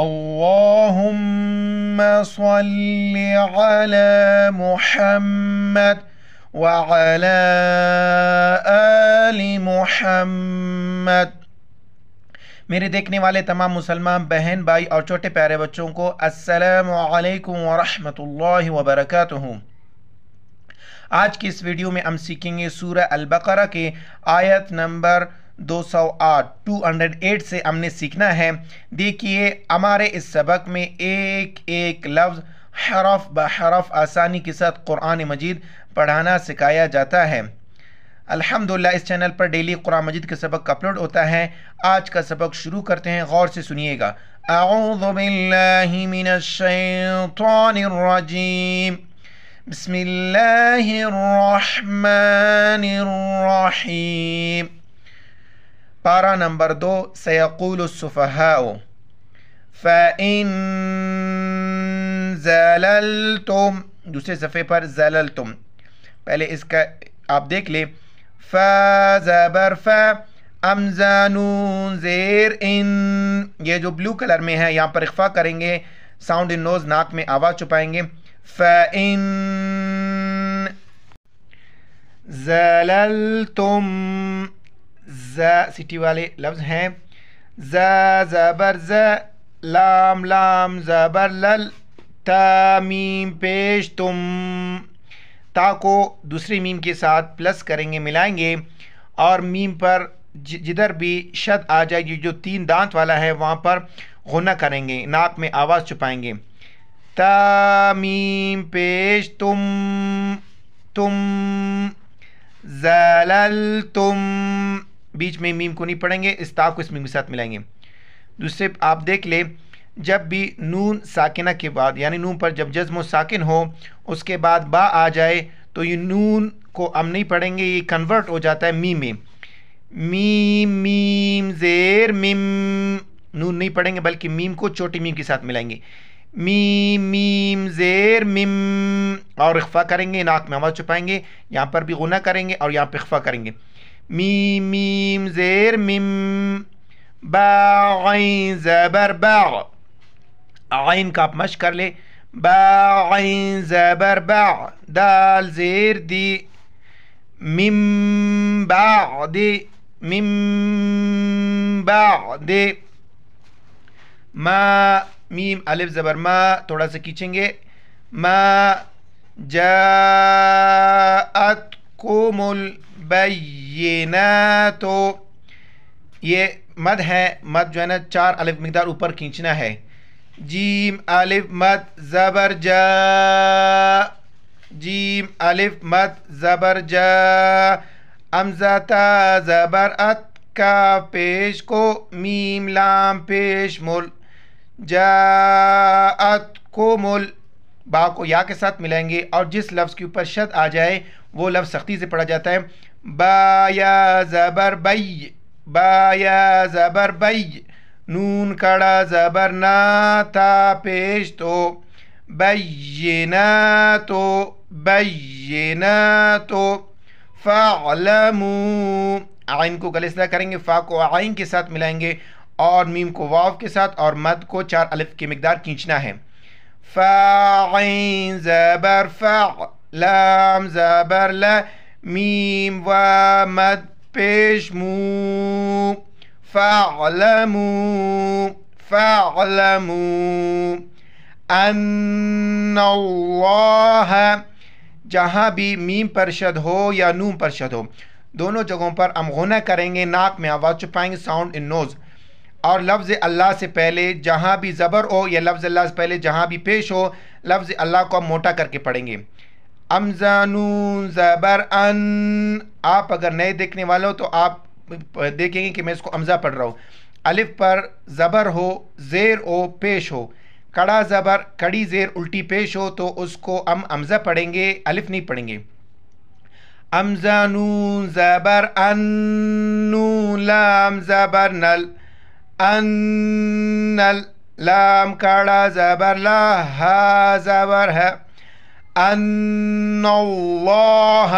اللهم صل علی محمد وعلی آل محمد میرے دیکھنے والے تمام مسلمان بہن بھائی اور چھوٹے پیارے بچوں کو السلام علیکم ورحمۃ اللہ وبرکاتہ آج کی اس ویڈیو میں ہم سیکھیں گے سورہ البقرہ کے آیت نمبر دو سو آٹھ ٹو ہنڈریڈ ایٹ سے ہم نے سیکھنا ہے دیکھیے ہمارے اس سبق میں ایک ایک لفظ حرف بحرف آسانی کے ساتھ قرآن مجید پڑھانا سکھایا جاتا ہے الحمدللہ اس چینل پر ڈیلی قرآن مجید کے سبق اپلوڈ ہوتا ہے آج کا سبق شروع کرتے ہیں غور سے سنیے گا اعوذ باللہ من الشیطان الرجیم بسم اللہ الرحمن الرحیم بارا نمبر دو سيقول السفهاء فإن زللتم دوسرے صفحے پر زللتم پہلے اس کا آپ دیکھ لیں فا زبر فا امزانون زیر ان یہ جو بلو کلر میں ہے یہاں پر اخفا کریں گے ساؤنڈ ان نوز ناک میں آواز چھپائیں گے فا زللتم ز سٹی والے لفظ ہیں زبر ز لام لام زبر تا میم پیش تم تا کو دوسری میم کے ساتھ پلس کریں گے ملائیں گے اور میم پر جدھر بھی شد آ جائے گی جو تین دانت والا ہے وہاں پر غنہ کریں گے ناک میں آواز چھپائیں گے تا میم پیش تم تم زلل تم بیچ میں میم کو نہیں پڑھیں گے اس تاغ کو اس میم کے ساتھ ملائیں گے دوسرے آپ دیکھ لیں جب بھی نون ساکنہ کے بعد یعنی نون پر جب جزم و ساکن ہو اس کے بعد با آ جائے تو یہ نون کو ہم نہیں پڑھیں گے یہ کنورٹ ہو جاتا ہے میم میں میم میم زیر میم نون نہیں پڑھیں گے بلکہ میم کو چھوٹی میم کے ساتھ ملائیں گے میم میم زیر میم اور اخفا کریں گے ناک میں آواز چھپائیں گے یہاں پر بھی غنہ کریں گے اور یہاں پر اخفا کریں گے میم میم زیر میم با عین زبر با عین کا مشق کر لے با عین زبر با دال زیر دیم با دے میم با ما میم الف زبر ما تھوڑا سا کھینچیں گے ما جاءتکم کو بہ تو یہ مد ہے مد جو ہے نا چار الف مقدار اوپر کھینچنا ہے جیم الف مد زبر جا جیم الف مد زبر جا امزا زبر ات کا پیش کو میم لام پیش مل جا ات کو مل با کو یا کے ساتھ ملیں گے اور جس لفظ کے اوپر شد آ جائے وہ لفظ سختی سے پڑھا جاتا ہے با یا زبر بی با یا زبر بی نون کڑا زبر نا تا پیش تو بینا تو بینا تو فعلمو عین آئین کو گلسلہ کریں گے فا کو آئین کے ساتھ ملائیں گے اور میم کو واف کے ساتھ اور مد کو چار الف کی مقدار کھینچنا ہے فعین زبر فع لام زبر ل میم و مد پیش مو فع فعلم ان اللہ جہاں بھی میم پرشد ہو یا نوم پرشد ہو دونوں جگہوں پر ہم غنہ کریں گے ناک میں آواز چھپائیں گے ساؤنڈ ان نوز اور لفظ اللہ سے پہلے جہاں بھی زبر ہو یا لفظ اللہ سے پہلے جہاں بھی پیش ہو لفظ اللہ کو ہم موٹا کر کے پڑھیں گے امزانون زبر ان آپ اگر نئے دیکھنے والے ہو تو آپ دیکھیں گے کہ میں اس کو امزہ پڑھ رہا ہوں الف پر زبر ہو زیر او پیش ہو کڑا زبر کڑی زیر الٹی پیش ہو تو اس کو ام امزہ پڑھیں گے الف نہیں پڑھیں گے امزانون زبر ان نون لام زبر نل ان نل لام کڑا زبر لا ہا زبر ہے ان اللہ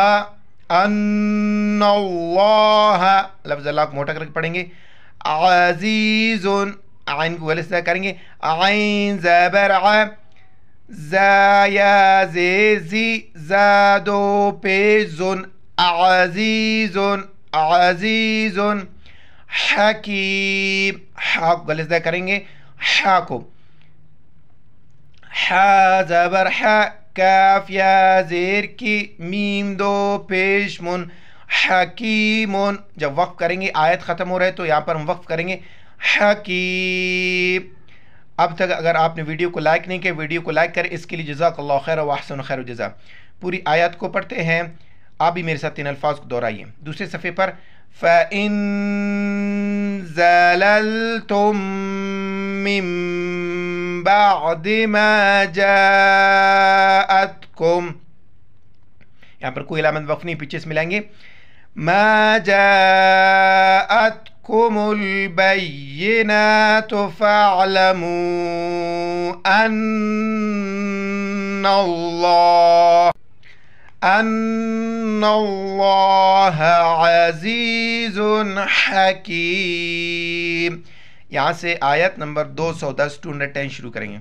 ان اللہ لفظ اللہ کو موٹا کر کے پڑھیں گے عزیز عین کو غلط سے کریں گے عین زبر زیا زیزی زادو پہ زن عزیز عزیز حکیم حا کو غلط سے کریں گے حا کو حا زبر حا کاف یا زیر کی میم دو جب وقف کریں گے آیت ختم ہو رہے تو یہاں پر ہم وقف کریں گے حکیم اب تک اگر آپ نے ویڈیو کو لائک نہیں کیا ویڈیو کو لائک کریں اس کے لیے جزاک اللہ خیر و احسن خیر و جزا پوری آیات کو پڑھتے ہیں آپ بھی میرے ساتھ تین الفاظ کو دہرائیے دوسرے صفحے پر فإن زللتم من بعد ما جاءتكم يعني पर لما अलामत वक्फ नहीं पीछे ما جاءتكم البينات فاعلموا أن الله ان اللہ عزیز حکیم یہاں سے آیت نمبر دو سو دس ٹو ہنڈریڈ ٹین شروع کریں گے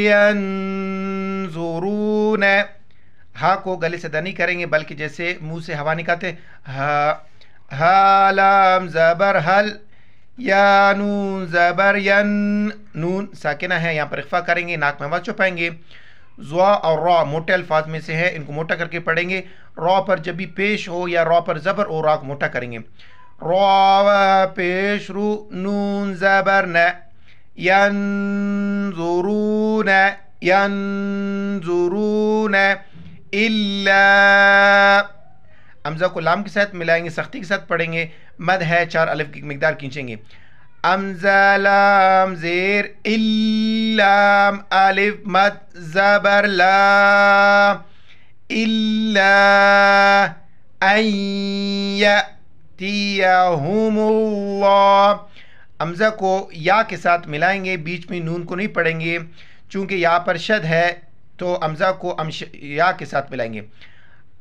ینظرون ہا کو گلے سے دنی کریں گے بلکہ جیسے منہ سے ہوا نکالتے لام زبر حل یا نون زبر ین نون ساکنہ ہے یہاں پر اخفا کریں گے ناک میں آواز چھپائیں گے زوا اور را موٹے الفاظ میں سے ہے ان کو موٹا کر کے پڑھیں گے را پر جب بھی پیش ہو یا را پر زبر اور را کو موٹا کریں گے را و پیش رو نون زبر ینظرون ینظرون امزہ کو لام کے ساتھ ملائیں گے سختی کے ساتھ پڑھیں گے مد ہے چار الف کی مقدار کھینچیں گے زیر لام زیر مد ان یأتیہم اللہ امزا کو یا کے ساتھ ملائیں گے بیچ میں نون کو نہیں پڑھیں گے چونکہ یا پر شد ہے تو امزا کو یا کے ساتھ ملائیں گے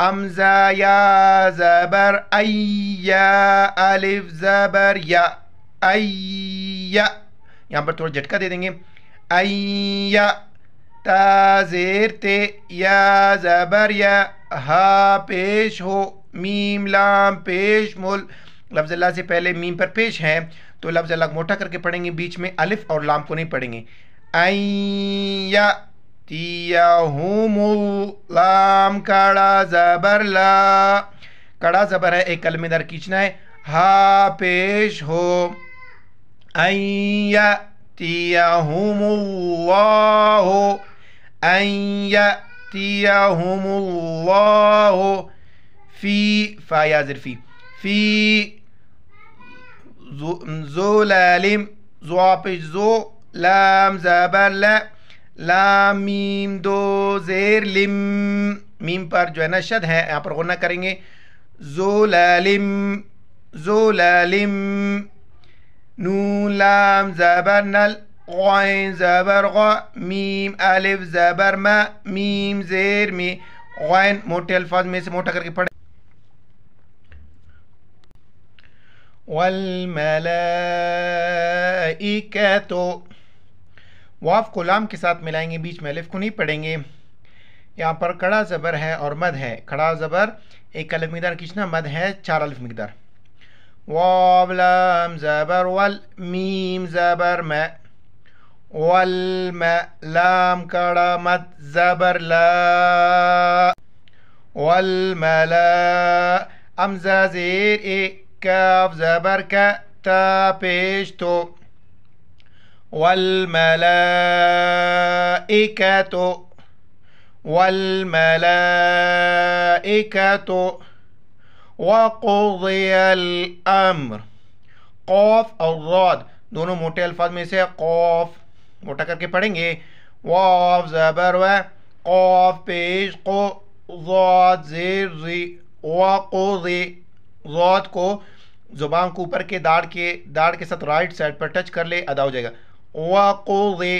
امزہ یا زبر ایا الف زبر یا یہاں پر تھوڑا جھٹکا دے دیں گے تے یا زبر یا ہا پیش ہو میم لام پیش لفظ اللہ سے پہلے میم پر پیش ہے تو لفظ اللہ موٹا کر کے پڑھیں گے بیچ میں الف اور لام کو نہیں پڑھیں گے ائیا تیا ہوں لام کڑا زبر لا کڑا زبر ہے ایک کلمے دار کھینچنا ہے ہا پیش ہو يأتيهم يأتيهم الله الله في في في زلال یا زو لام زبر لا لام دو لم میم پر جو ہے نا شد ہے یہاں پر غنہ کریں گے زو لو ل نون لام زبر زبر زبر نل الف ما می للبر موٹے الفاظ میں سے موٹا کر کے پڑھیں والملائکتو واف کو لام کے ساتھ ملائیں گے بیچ میں الف کو نہیں پڑھیں گے یہاں پر کڑا زبر ہے اور مد ہے کڑا زبر ایک الف مقدار کچھنا مد ہے چار الف مقدار واب لام زبر والميم زبر ما والماء لام كرمت زبر لا والملاء أمزة زير إكاف زبر كتا بيشتو والملائكة والملائكة وَقُضِيَ الْأَمْرِ قوف اور رود دونوں موٹے الفاظ میں سے قوف موٹا کر کے پڑھیں گے زبر و قوف پیش کو رود کو زبان کو اوپر کے دار کے داڑھ کے ساتھ رائٹ سائڈ پر ٹچ کر لے ادا ہو جائے گا وقضی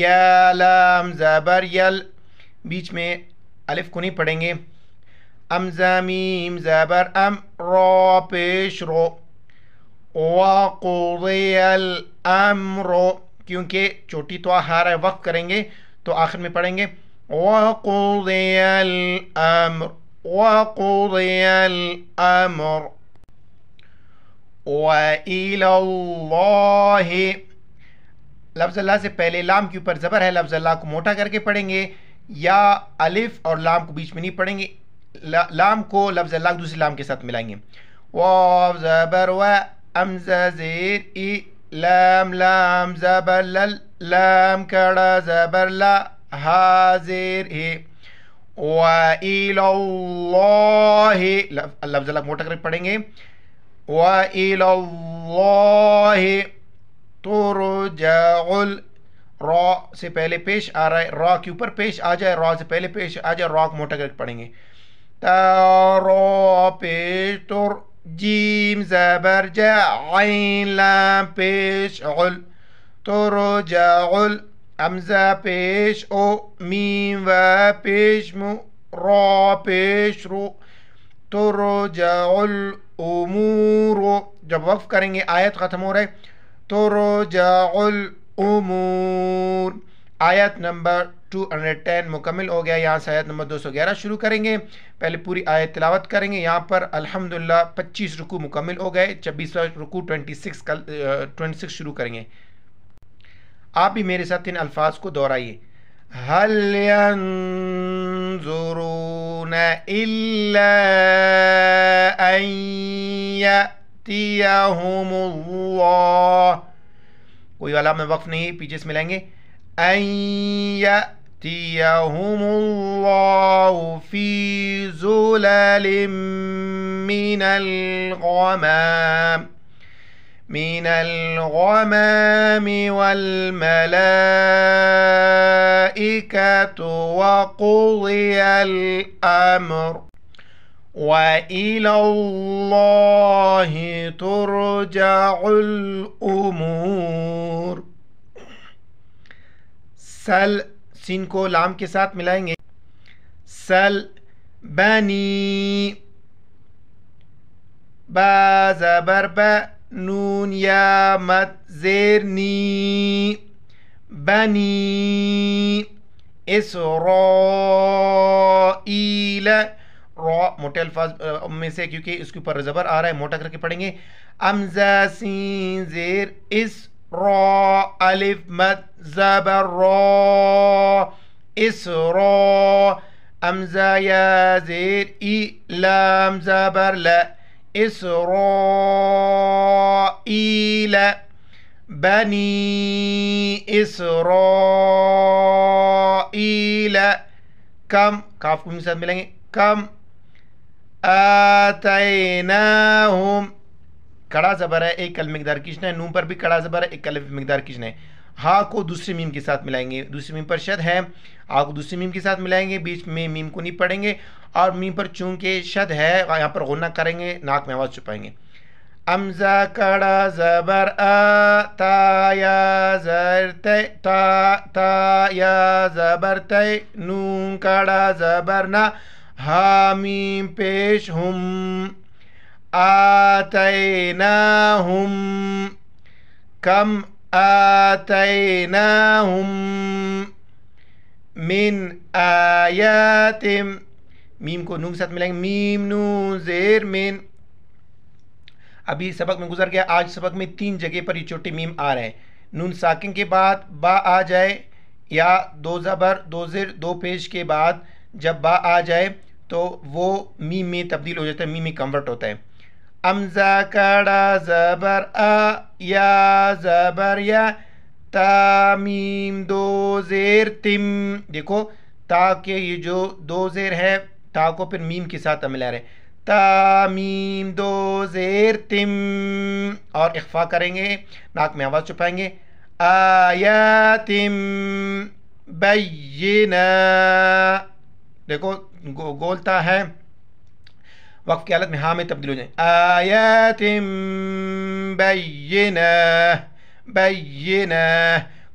یا لام زبر یل بیچ میں الف کو نہیں پڑھیں گے ام زمیم زبر ام را پیش رو و کو الامر کیونکہ چوٹی تو ہے وقت کریں گے تو آخر میں پڑھیں گے او الامر و الم کو لفظ اللہ سے پہلے لام کے اوپر زبر ہے لفظ اللہ کو موٹا کر کے پڑھیں گے یا الف اور لام کو بیچ میں نہیں پڑھیں گے لام کو لفظ لام دوسری لام کے ساتھ ملائیں گے واو زبر و امز زیر ای لام لام زبر لل لام کڑا زبر لا حاضر ہے و ایل اللہ لفظ لفظ موٹا کرک پڑھیں گے و ایل اللہ ترجع را سے پہلے پیش آ رہا ہے را کی اوپر پیش آ جائے را سے پہلے پیش آ جائے را موٹا کرک پڑھیں گے ترى جيم زبرجع عين لام ترجع عل أمزة بيش أو ميم و بيش مو را بيش رو ترجع الأمور जब वफ करेंगे आयत ख़त्म हो रहे तो रोजाउल उमूर آیت نمبر 210 مکمل ہو گیا یہاں سے آیت نمبر 211 شروع کریں گے پہلے پوری آیت تلاوت کریں گے یہاں پر الحمدللہ 25 رکو مکمل ہو گئے چھبیسواں رقو 26 شروع کریں گے آپ بھی میرے ساتھ ان الفاظ کو دہرائیے کوئی والا میں نہیں پیچھے سے لیں گے أن يأتيهم الله في زلل من الغمام من الغمام والملائكة وقضي الأمر وإلى الله ترجع الأمور سل سین کو لام کے ساتھ ملائیں گے سل بنی با زبر ب نون یا مت زیر نی بنی اسرائیل را موٹے الفاظ میں سے کیونکہ اس کے اوپر زبر آ رہا ہے موٹا کر کے پڑھیں گے سین زیر اس را ألف مد زبر را إسرا أمزة يا زير إي لام زبر لا لا بني إسرائيل كم كاف كم كم آتيناهم کڑا زبر ہے ایک قلم مقدار کشنا ہے نون پر بھی کڑا زبر ہے ایک قلم مقدار کشنا ہے ہا کو دوسری میم کے ساتھ ملائیں گے دوسری میم پر شد ہے آ کو دوسری میم کے ساتھ ملائیں گے بیچ میں میم کو نہیں پڑھیں گے اور میم پر چونکہ شد ہے یہاں پر غنہ کریں گے ناک میں آواز چھپائیں گے امزا کڑا زبر آ تا یا زر تے تا تا یا زبر تے نون کڑا زبر ہا میم پیش ہم آتیناہم کم آتیناہم من ن میم کو نون کے ساتھ ملائیں گے میم نون زیر مین ابھی سبق میں گزر گیا آج سبق میں تین جگہ پر یہ چھوٹی میم آ رہے ہیں نون ساکن کے بعد با آ جائے یا دو زبر دو زیر دو پیش کے بعد جب با آ جائے تو وہ میم میں تبدیل ہو جاتا ہے میم میں کنورٹ ہوتا ہے امزا کڑا زبر آ یا زبر یا تامیم دو زیر تم دیکھو تا کے یہ جو دو زیر ہے تا کو پھر میم کے ساتھ ملا رہے تامیم دو زیر تم اور اخفا کریں گے ناک میں آواز چھپائیں گے آ بینا تم دیکھو گولتا ہے وقف کی حالت میں ہاں میں تبدیل ہو جائیں آیات بینہ بینہ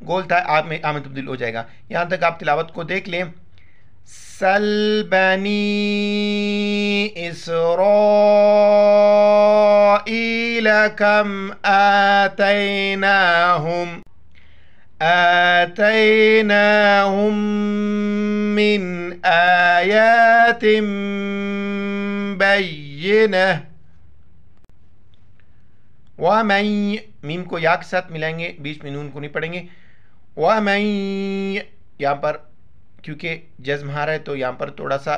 گول تھا آپ میں آمد تبدیل ہو جائے گا یہاں تک آپ تلاوت کو دیکھ لیں سل بنی کم آتیناہم آتيناهم من آيات بينة ومن ميم کو یا کے ساتھ ملائیں گے بیچ میں نون کو نہیں پڑھیں گے ومن یہاں پر کیونکہ جزم ہارا ہے تو یہاں پر تھوڑا سا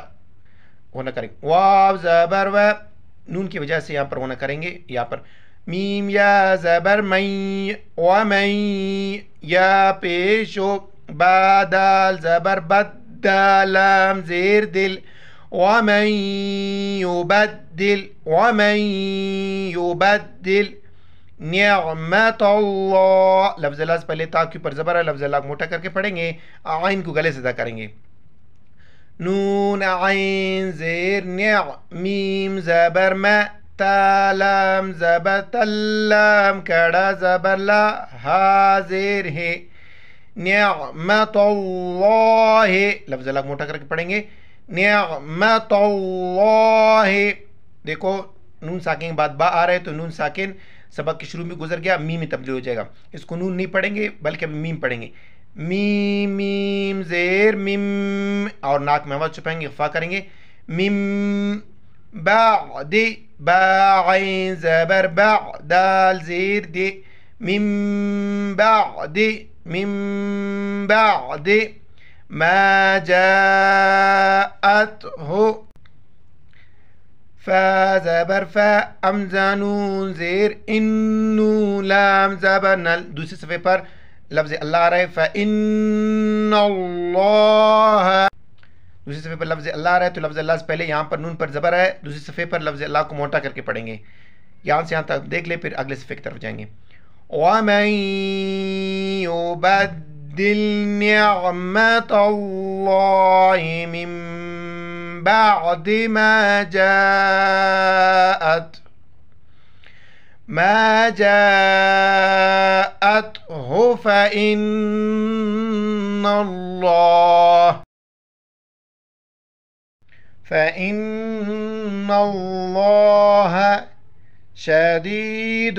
ہونا کریں گے واو زبر و نون کی وجہ سے یہاں پر ہونا کریں گے یہاں پر میم یا زبر و زبرم یا پیشو زبر بادر زیر دل و نعمت اللہ لفظ پہلے تاخیر پر زبر ہے لفظ اللہ موٹا کر کے پڑھیں گے آئین کو گلے سے ادا کریں گے نون عین زیر نع میم زبر میں تلم ذب تلم زبر لا حاضر ہے نعمت اللہ لفظ الگ موٹا کر کے پڑھیں گے نعمت اللہ دیکھو نون ساکن بعد با آ رہے تو نون ساکن سبق کے شروع میں گزر گیا میم تبدیل ہو جائے گا اس کو نون نہیں پڑھیں گے بلکہ ہم میم پڑھیں گے میم میم زیر میم اور ناک میں آواز چھپائیں گے خفا کریں گے میم بعد باع عين زبر باع دال زير دي من بعد من بعد ما جاءته فا زبر فا امزا نون زیر انو لام زبر نل دوسری صفحے پر لفظ اللہ آ رہا ہے فا ان اللہ دوسری صفحے پر لفظ اللہ رہے تو لفظ اللہ سے پہلے یہاں پر نون پر زبر ہے دوسری صفحے پر لفظ اللہ کو موٹا کر کے پڑھیں گے یہاں سے یہاں تک دیکھ لیں پھر اگلے صفحے کی طرف جائیں گے او میں فإن الله شدید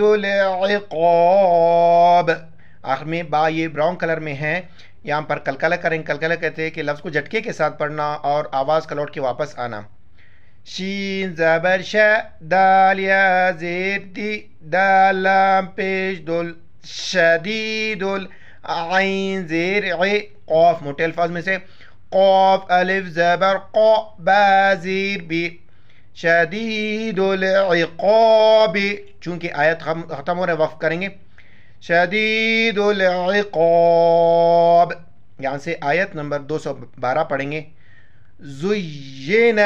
با یہ براؤن کلر میں ہے یہاں پر کلکلہ کریں کلکلہ کہتے ہیں کہ لفظ کو جھٹکے کے ساتھ پڑھنا اور آواز کلوٹ کے واپس آنا شین زبر دالیا زیر دالام پیش دل شدید دل آئین زیر قوف موٹے الفاظ میں سے قاف زبر قا قوزر بی شدید چونکہ آیت ختم ہو رہے وقف کریں گے شدید یہاں سے آیت نمبر دو سو بارہ پڑھیں گے زین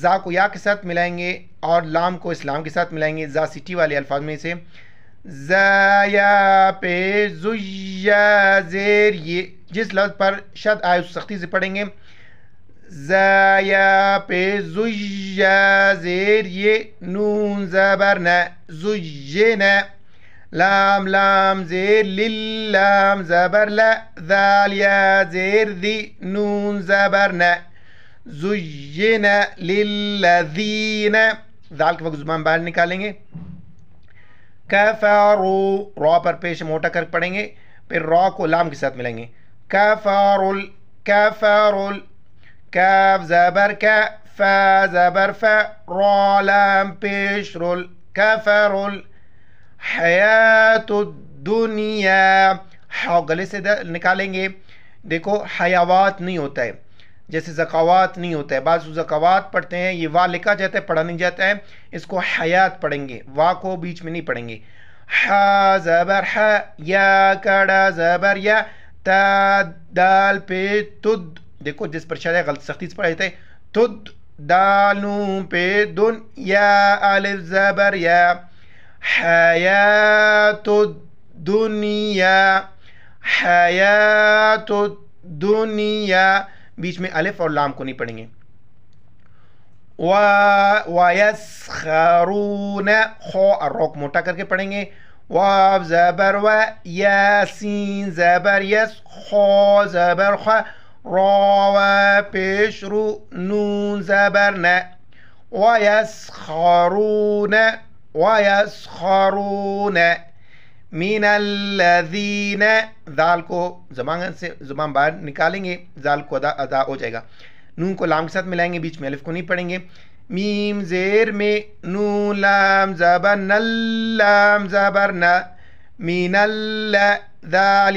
زا کو یا کے ساتھ ملائیں گے اور لام کو اسلام کے ساتھ ملائیں گے زا سٹی والے الفاظ میں سے زیا زیر یہ جس لفظ پر شد آئے اس سختی سے پڑھیں گے ضایا پہ زیا زیر یہ نون زبر نہ زیے نہ لام لام زیر لام زبر لا ذالیا زیر دی نون زبر نہ زیے نہ دین ذال کے وقت زبان باہر نکالیں گے کفارو را پر پیش موٹا کر پڑیں گے پھر را کو لام کے ساتھ ملیں گے زبر زبر را لام پیش حیا تو حیات ہاؤ گلے سے نکالیں گے دیکھو حیوات نہیں ہوتا ہے جیسے زکاوات نہیں ہوتا ہے بعض زکاوات پڑھتے ہیں یہ وا لکھا جاتا ہے پڑھا نہیں جاتا ہے اس کو حیات پڑھیں گے وا کو بیچ میں نہیں پڑھیں گے ہا ح یا کڑا زبر یا تا دال پہ تد دیکھو جس پر شاید غلط سختی پڑھا جاتا ہے تد دال پہ دن یا زبر یا حیات تنیا حیات تو دنیا بیچ میں الف اور لام کو نہیں پڑھیں گے وَيَسْخَرُونَ خو اور روک موٹا کر کے پڑھیں گے و زبر و یسین زبر یس خو زبر خ پیشرو نو زبر ن یس خارو ن ویس خرو مین الذین ذال کو زبان سے زبان باہر نکالیں گے زال کو ادا ادا ہو جائے گا نون کو لام کے ساتھ ملائیں گے بیچ میں الف کو نہیں پڑھیں گے میم زیر میں نو لام زبر لام زبر مین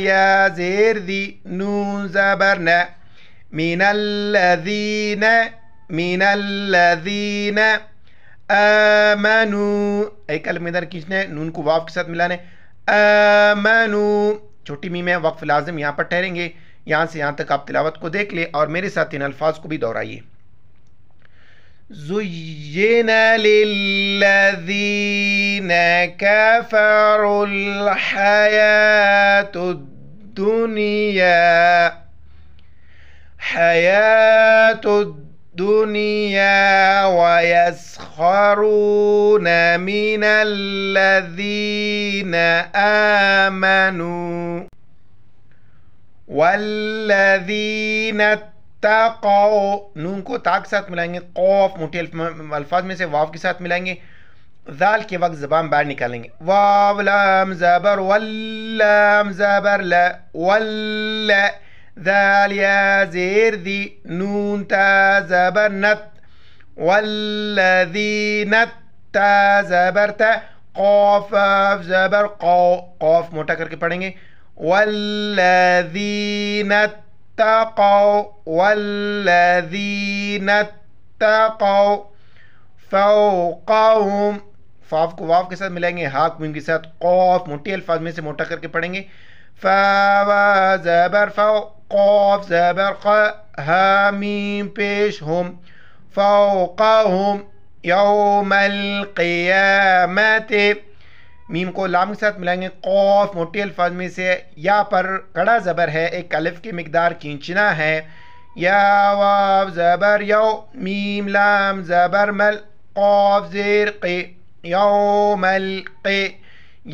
یا زیر دی نون زبر مین الذین مین الذین آمنو ایک ادھر کھینچنا ہے نون کو واف کے ساتھ ملانے آمنو چھوٹی میم ہے وقف لازم یہاں پر ٹھہریں گے یہاں سے یہاں تک آپ تلاوت کو دیکھ لیں اور میرے ساتھ ان الفاظ کو بھی دہرائیے زئی نیل کی فر ہے تو دنیا الدنيا ويسخرون من الذين امنوا والذين اتقوا نون کو تاق ساتھ ملائیں گے قوف موٹی الفاظ میں سے واف کے ساتھ ملائیں گے ذال کے وقت زبان باہر نکالیں گے واف لام زبر واللام زبر لا واللام ذال يا زير ذي نون تا زبر نت والذي نت تا زبر تا قاف زبر قا قاف मोटा करके पढ़ेंगे والذين اتقوا والذين اتقوا فوقهم फाफ को वाफ के साथ मिलाएंगे हा कुम के साथ कौफ मोटी अल्फाज में से मोटा करके पढ़ेंगे फा जबर فاو قوف زبر قا حامیم پیش ہم فوقہم یوم القیامت میم کو لام کے ساتھ ملائیں گے قوف موٹی الفاظ میں سے یا پر کڑا زبر ہے ایک الف کی مقدار کینچنا ہے یا واب زبر یو میم لام زبر مل قوف زیر قی یوم القی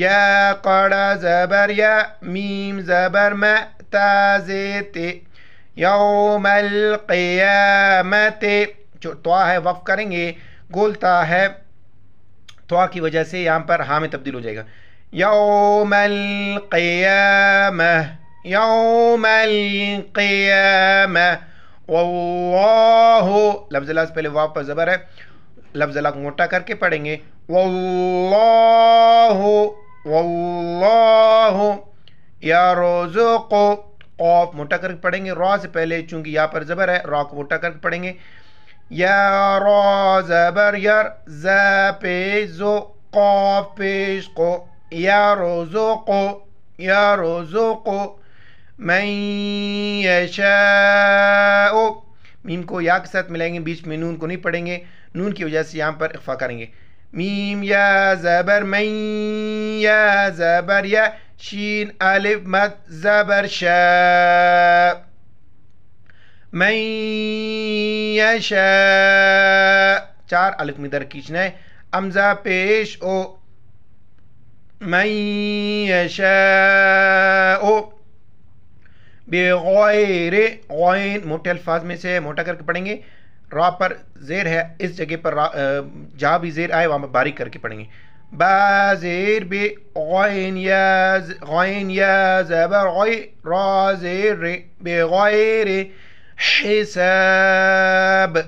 یا قڑا زبر یا میم زبر میں تازیتی یوم القیامت جو توا ہے وف کریں گے گولتا ہے توا کی وجہ سے یہاں پر ہاں میں تبدیل ہو جائے گا یوم القیام یوم القیام واللہ لفظ اللہ سے پہلے واپ پر زبر ہے لفظ اللہ کو موٹا کر کے پڑھیں گے واللہ واللہ یا روزو کو قوف موٹا کر کے گے را سے پہلے چونکہ یہاں پر زبر ہے را کو موٹا کر کے گے یا را زبر یا ز پیزو قوف پیش کو یا روزو کو یا رو من کو میں کو یا کے ساتھ ملائیں گے بیچ میں نون کو نہیں پڑھیں گے نون کی وجہ سے یہاں پر اخفا کریں گے میم یا زبر یا زبر یا شین المتبر شارمی در کیچنا ہے موٹے الفاظ میں سے موٹا کر کے پڑھیں گے را پر زیر ہے اس جگہ پر جہاں بھی زیر آئے وہاں پر باریک کر کے پڑھیں گے بازير بي غين يا غين يا زبر غي رازير بغير حساب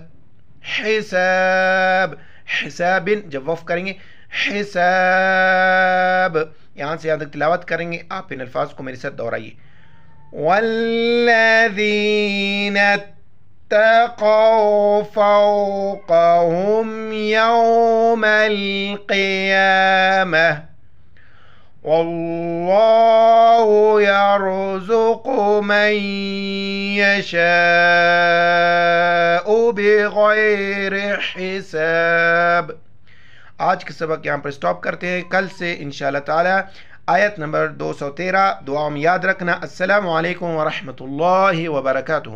حساب حساب جفاف کریں حساب یہاں سے یاد تلاوت کریں گے آپ ان الفاظ کو اتقوا فوقهم يوم القيامة والله يرزق من يشاء بغير حساب آج کے سبق یہاں پر سٹاپ کرتے ہیں کل سے انشاءاللہ تعالی آیت نمبر 213 دعاوں میں یاد رکھنا السلام علیکم ورحمت اللہ وبرکاتہ